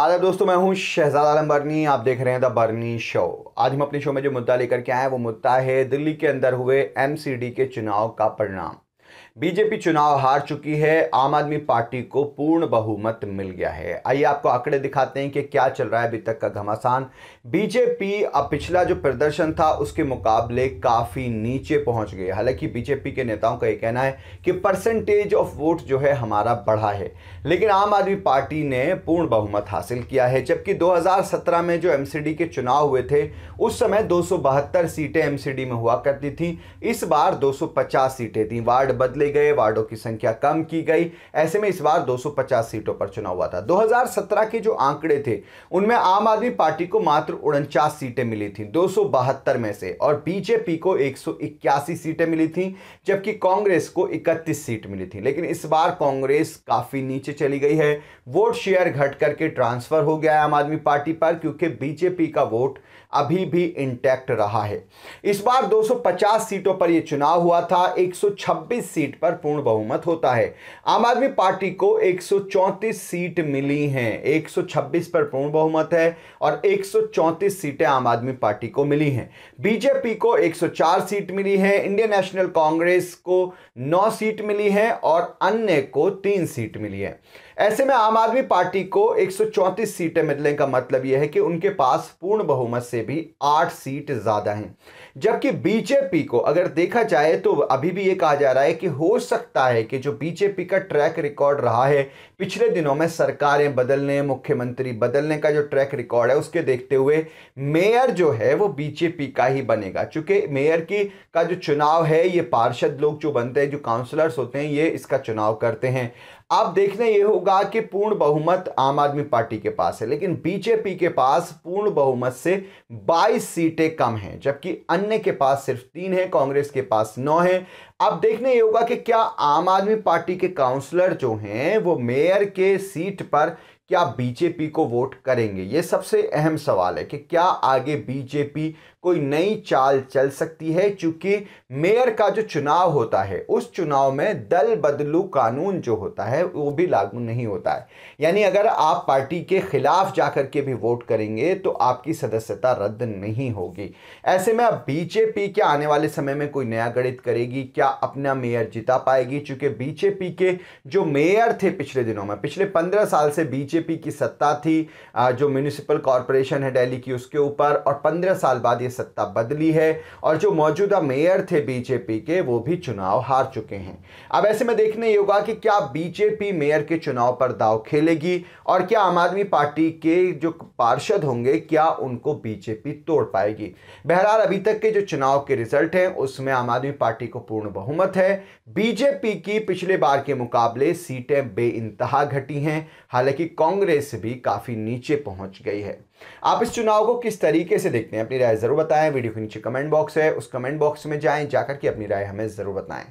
आदर दोस्तों मैं हूं शहजाद आलम बर्नी आप देख रहे हैं द बर्नी शो आज हम अपने शो में जो मुद्दा लेकर के आए हैं वो मुद्दा है दिल्ली के अंदर हुए एमसीडी के चुनाव का परिणाम बीजेपी चुनाव हार चुकी है आम आदमी पार्टी को पूर्ण बहुमत मिल गया है आइए आपको आंकड़े दिखाते हैं कि क्या चल रहा है अभी तक का घमासान बीजेपी अब पिछला जो प्रदर्शन था उसके मुकाबले काफ़ी नीचे पहुंच गए हालांकि बीजेपी के नेताओं का यह कहना है कि परसेंटेज ऑफ वोट जो है हमारा बढ़ा है लेकिन आम आदमी पार्टी ने पूर्ण बहुमत हासिल किया है जबकि दो में जो एम के चुनाव हुए थे उस समय दो सीटें एम में हुआ करती थी इस बार दो सीटें थी वार्ड बदले बदले गए वार्डों की संख्या कम की गई ऐसे में इस बार 250 सीटों पर चुनाव हुआ था 2017 के जो आंकड़े थे उनमें आम आदमी पार्टी को मात्र उनचास सीटें मिली थी दो में से और बीजेपी को एक सीटें मिली थी जबकि कांग्रेस को इकतीस सीट मिली थी लेकिन इस बार कांग्रेस काफ़ी नीचे चली गई है वोट शेयर घट करके ट्रांसफ़र हो गया है आम आदमी पार्टी पर क्योंकि बीजेपी का वोट अभी भी इंटैक्ट रहा है इस बार 250 सीटों पर यह चुनाव हुआ था 126 सीट सीट पर पूर्ण बहुमत होता है आम आदमी पार्टी को 134 सीट मिली हैं 126 पर पूर्ण बहुमत है और 134 सीटें आम आदमी पार्टी को मिली हैं बीजेपी को 104 सीट मिली है इंडियन नेशनल कांग्रेस को 9 सीट मिली है और अन्य को 3 सीट मिली है ऐसे में आम आदमी पार्टी को 134 सीटें मिलने का मतलब यह है कि उनके पास पूर्ण बहुमत से भी आठ सीट ज़्यादा हैं जबकि बीजेपी को अगर देखा जाए तो अभी भी ये कहा जा रहा है कि हो सकता है कि जो बीजेपी का ट्रैक रिकॉर्ड रहा है पिछले दिनों में सरकारें बदलने मुख्यमंत्री बदलने का जो ट्रैक रिकॉर्ड है उसके देखते हुए मेयर जो है वो बीजेपी का ही बनेगा चूंकि मेयर की का जो चुनाव है ये पार्षद लोग जो बनते हैं जो काउंसलर्स होते हैं ये इसका चुनाव करते हैं आप देखना यह होगा कि पूर्ण बहुमत आम आदमी पार्टी के पास है लेकिन बीजेपी के पास पूर्ण बहुमत से 22 सीटें कम हैं जबकि अन्य के पास सिर्फ तीन हैं कांग्रेस के पास नौ हैं आप देखने ये होगा कि क्या आम आदमी पार्टी के काउंसलर जो हैं वो मेयर के सीट पर क्या बीजेपी को वोट करेंगे ये सबसे अहम सवाल है कि क्या आगे बीजेपी कोई नई चाल चल सकती है क्योंकि मेयर का जो चुनाव होता है उस चुनाव में दल बदलू कानून जो होता है वो भी लागू नहीं होता है यानी अगर आप पार्टी के खिलाफ जाकर के भी वोट करेंगे तो आपकी सदस्यता रद्द नहीं होगी ऐसे में अब बीजेपी क्या आने वाले समय में कोई नया गणित करेगी क्या अपना मेयर जिता पाएगी चूंकि बीजेपी के जो मेयर थे पिछले दिनों में पिछले पंद्रह साल से बीजेपी बीजेपी की सत्ता थी जो म्यूनिसिपल कॉरपोरेशन है दिल्ली की उसके ऊपर और पंद्रह साल बाद ये सत्ता बदली है और जो मौजूदा मेयर थे बीजेपी के वो भी चुनाव हार चुके हैं अब ऐसे में देखने ये होगा कि क्या बीजेपी मेयर के चुनाव पर दाव खेलेगी और क्या आम आदमी पार्टी के जो पार्षद होंगे क्या उनको बीजेपी तोड़ पाएगी बहरहाल अभी तक के जो चुनाव के रिजल्ट हैं उसमें आम आदमी पार्टी को पूर्ण बहुमत है बीजेपी की पिछले बार के मुकाबले सीटें बे घटी हैं हालांकि कांग्रेस कांग्रेस भी काफ़ी नीचे पहुंच गई है आप इस चुनाव को किस तरीके से देखते हैं अपनी राय ज़रूर बताएं वीडियो के नीचे कमेंट बॉक्स है उस कमेंट बॉक्स में जाएं जाकर के अपनी राय हमें ज़रूर बताएं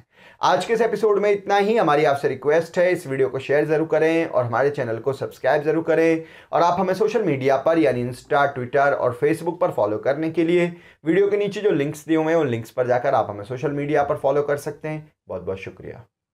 आज के इस एपिसोड में इतना ही हमारी आपसे रिक्वेस्ट है इस वीडियो को शेयर ज़रूर करें और हमारे चैनल को सब्सक्राइब ज़रूर करें और आप हमें सोशल मीडिया पर यानी इंस्टा ट्विटर और फेसबुक पर फॉलो करने के लिए वीडियो के नीचे जो लिंक्स दिए हुए हैं उन लिंक्स पर जाकर आप हमें सोशल मीडिया पर फॉलो कर सकते हैं बहुत बहुत शुक्रिया